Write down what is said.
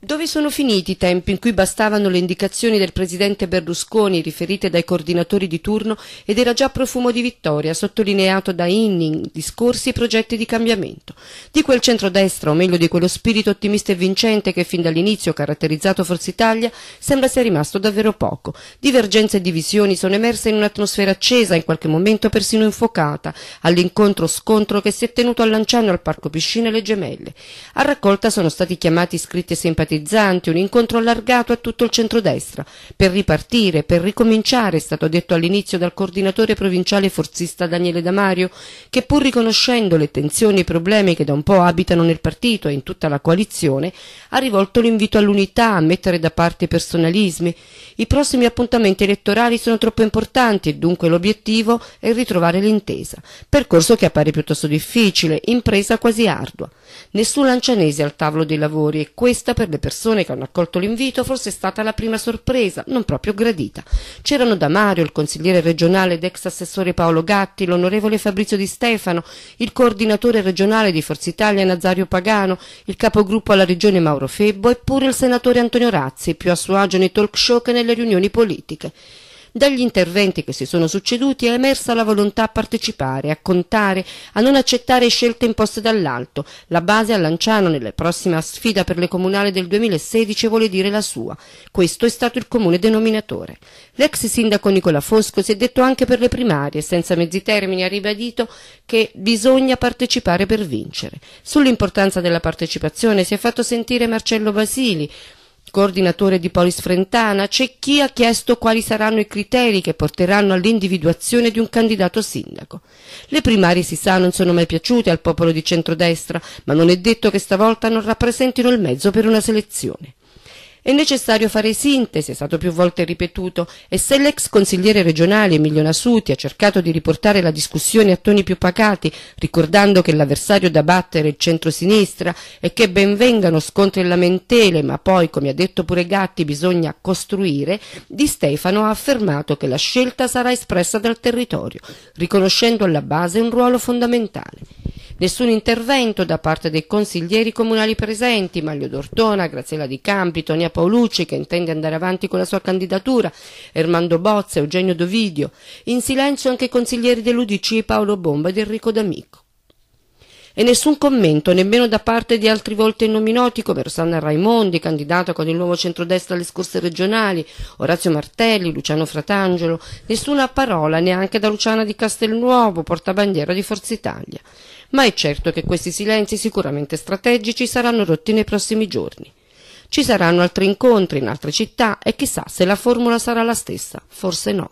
Dove sono finiti i tempi in cui bastavano le indicazioni del presidente Berlusconi riferite dai coordinatori di turno ed era già profumo di vittoria, sottolineato da Inning, discorsi e progetti di cambiamento? Di quel centrodestra, o meglio di quello spirito ottimista e vincente che fin dall'inizio ha caratterizzato Forza Italia, sembra sia rimasto davvero poco. Divergenze e divisioni sono emerse in un'atmosfera accesa, in qualche momento persino infuocata, all'incontro-scontro che si è tenuto a Lanciano al Parco Piscina e le Gemelle. A raccolta sono stati chiamati iscritti e simpatizzanti stigmatizzante, un incontro allargato a tutto il centrodestra, per ripartire, per ricominciare, è stato detto all'inizio dal coordinatore provinciale forzista Daniele Damario, che pur riconoscendo le tensioni e i problemi che da un po' abitano nel partito e in tutta la coalizione, ha rivolto l'invito all'unità, a mettere da parte i personalismi. I prossimi appuntamenti elettorali sono troppo importanti e dunque l'obiettivo è ritrovare l'intesa, percorso che appare piuttosto difficile, impresa quasi ardua. Nessun lancianese al tavolo dei lavori e questa per le le persone che hanno accolto l'invito fosse stata la prima sorpresa, non proprio gradita. C'erano da Mario, il consigliere regionale ed ex assessore Paolo Gatti, l'onorevole Fabrizio Di Stefano, il coordinatore regionale di Forza Italia Nazario Pagano, il capogruppo alla regione Mauro Febbo eppure il senatore Antonio Razzi, più a suo agio nei talk show che nelle riunioni politiche. Dagli interventi che si sono succeduti è emersa la volontà a partecipare, a contare, a non accettare scelte imposte dall'alto. La base a Lanciano nella prossima sfida per le comunali del 2016 vuole dire la sua. Questo è stato il comune denominatore. L'ex sindaco Nicola Fosco si è detto anche per le primarie, senza mezzi termini ha ribadito che bisogna partecipare per vincere. Sull'importanza della partecipazione si è fatto sentire Marcello Basili, coordinatore di Polis Frentana, c'è chi ha chiesto quali saranno i criteri che porteranno all'individuazione di un candidato sindaco. Le primarie, si sa, non sono mai piaciute al popolo di centrodestra, ma non è detto che stavolta non rappresentino il mezzo per una selezione. È necessario fare sintesi, è stato più volte ripetuto, e se l'ex consigliere regionale Emilio Nasuti ha cercato di riportare la discussione a toni più pacati, ricordando che l'avversario da battere è il centro-sinistra e che ben vengano scontri e lamentele, ma poi, come ha detto pure Gatti, bisogna costruire, Di Stefano ha affermato che la scelta sarà espressa dal territorio, riconoscendo alla base un ruolo fondamentale. Nessun intervento da parte dei consiglieri comunali presenti, Maglio D'Ortona, Graziella Di Campi, Tonia Paolucci che intende andare avanti con la sua candidatura, Ermando Bozza, Eugenio Dovidio. In silenzio anche i consiglieri dell'Udc Paolo Bomba ed Enrico D'Amico e nessun commento nemmeno da parte di altri volti nominoti come Rosanna Raimondi, candidata con il nuovo centrodestra alle scorse regionali, Orazio Martelli, Luciano Fratangelo, nessuna parola neanche da Luciana di Castelnuovo, portabandiera di Forza Italia. Ma è certo che questi silenzi sicuramente strategici saranno rotti nei prossimi giorni. Ci saranno altri incontri in altre città e chissà se la formula sarà la stessa, forse no.